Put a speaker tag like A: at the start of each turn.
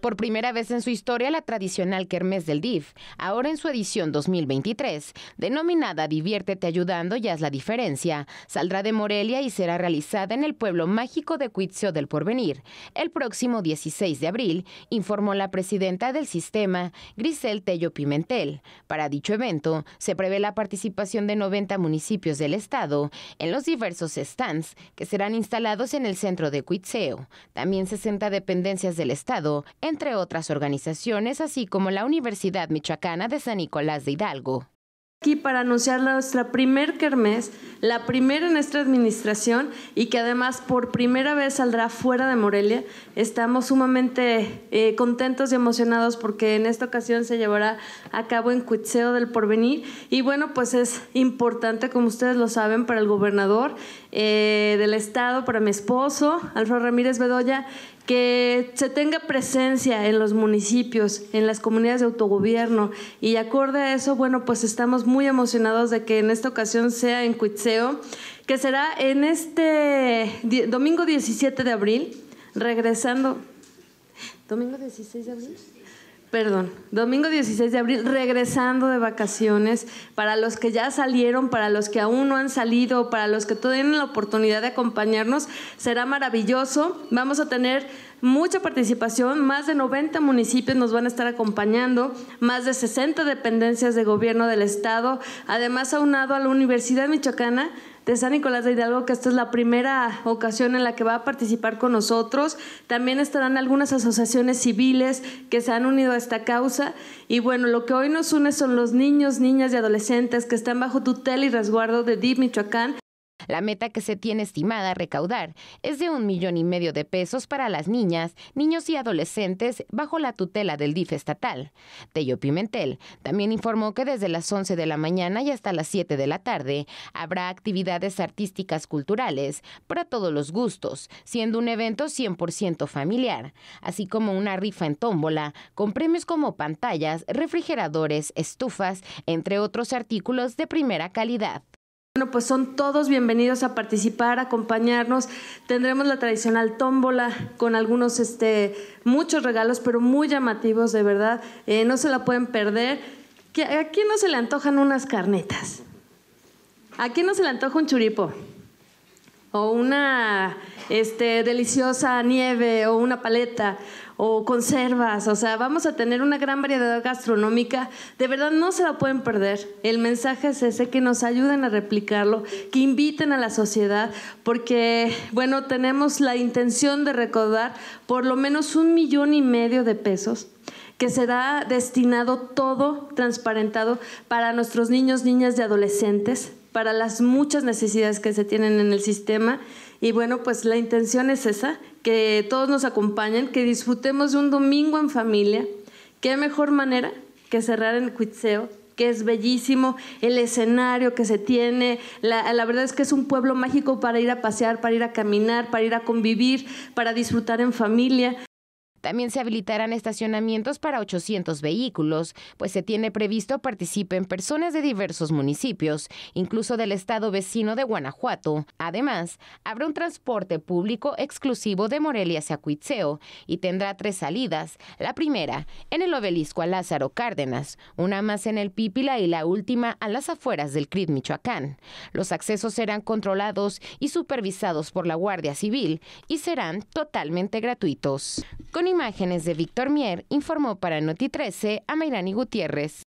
A: Por primera vez en su historia, la tradicional Kermés del DIF, ahora en su edición 2023, denominada Diviértete ayudando y haz la diferencia, saldrá de Morelia y será realizada en el pueblo mágico de Cuitzeo del Porvenir el próximo 16 de abril, informó la presidenta del sistema, Grisel Tello Pimentel. Para dicho evento, se prevé la participación de 90 municipios del estado en los diversos stands que serán instalados en el centro de Cuitzeo. También 60 dependencias del estado entre otras organizaciones, así como la Universidad Michoacana de San Nicolás de Hidalgo. Aquí para anunciar nuestra primer kermés, la primera en nuestra administración
B: y que además por primera vez saldrá fuera de Morelia. Estamos sumamente eh, contentos y emocionados porque en esta ocasión se llevará a cabo en Cuitseo del Porvenir. Y bueno, pues es importante, como ustedes lo saben, para el gobernador eh, del estado, para mi esposo, Alfredo Ramírez Bedoya, que se tenga presencia en los municipios, en las comunidades de autogobierno. Y acorde a eso, bueno, pues estamos muy emocionados de que en esta ocasión sea en Cuitseo, que será en este domingo 17 de abril, regresando. ¿Domingo 16 de abril? perdón, domingo 16 de abril, regresando de vacaciones, para los que ya salieron, para los que aún no han salido, para los que todavía tienen la oportunidad de acompañarnos, será maravilloso. Vamos a tener mucha participación, más de 90 municipios nos van a estar acompañando, más de 60 dependencias de gobierno del Estado, además aunado a la Universidad Michoacana de San Nicolás de Hidalgo, que esta es la primera ocasión en la que va a participar con nosotros. También estarán algunas asociaciones civiles que se han unido a esta causa. Y bueno, lo que hoy nos une son los niños,
A: niñas y adolescentes que están bajo tutela y resguardo de DIP Michoacán. La meta que se tiene estimada recaudar es de un millón y medio de pesos para las niñas, niños y adolescentes bajo la tutela del DIF estatal. Tello Pimentel también informó que desde las 11 de la mañana y hasta las 7 de la tarde habrá actividades artísticas culturales para todos los gustos, siendo un evento 100% familiar, así como una rifa en tómbola con premios como pantallas, refrigeradores, estufas, entre otros artículos de primera calidad. Bueno, pues son todos bienvenidos a participar,
B: a acompañarnos. Tendremos la tradicional tómbola con algunos, este, muchos regalos, pero muy llamativos, de verdad. Eh, no se la pueden perder. ¿A quién no se le antojan unas carnetas? ¿A quién no se le antoja un churipo? O una este, deliciosa nieve o una paleta o conservas, o sea, vamos a tener una gran variedad gastronómica, de verdad no se la pueden perder. El mensaje es ese, que nos ayuden a replicarlo, que inviten a la sociedad, porque, bueno, tenemos la intención de recaudar por lo menos un millón y medio de pesos que será destinado todo transparentado para nuestros niños, niñas y adolescentes para las muchas necesidades que se tienen en el sistema. Y bueno, pues la intención es esa, que todos nos acompañen, que disfrutemos de un domingo en familia. ¿Qué mejor manera que cerrar en Cuitseo? que es bellísimo, el escenario que se tiene, la, la verdad es que es un pueblo mágico para ir a
A: pasear, para ir a caminar, para ir a convivir, para disfrutar en familia. También se habilitarán estacionamientos para 800 vehículos, pues se tiene previsto participen personas de diversos municipios, incluso del estado vecino de Guanajuato. Además, habrá un transporte público exclusivo de Morelia hacia Cuitzeo y tendrá tres salidas. La primera, en el obelisco a Lázaro Cárdenas, una más en el Pípila y la última a las afueras del CRIT Michoacán. Los accesos serán controlados y supervisados por la Guardia Civil y serán totalmente gratuitos imágenes de Víctor Mier, informó para Noti 13 a Mayrani Gutiérrez.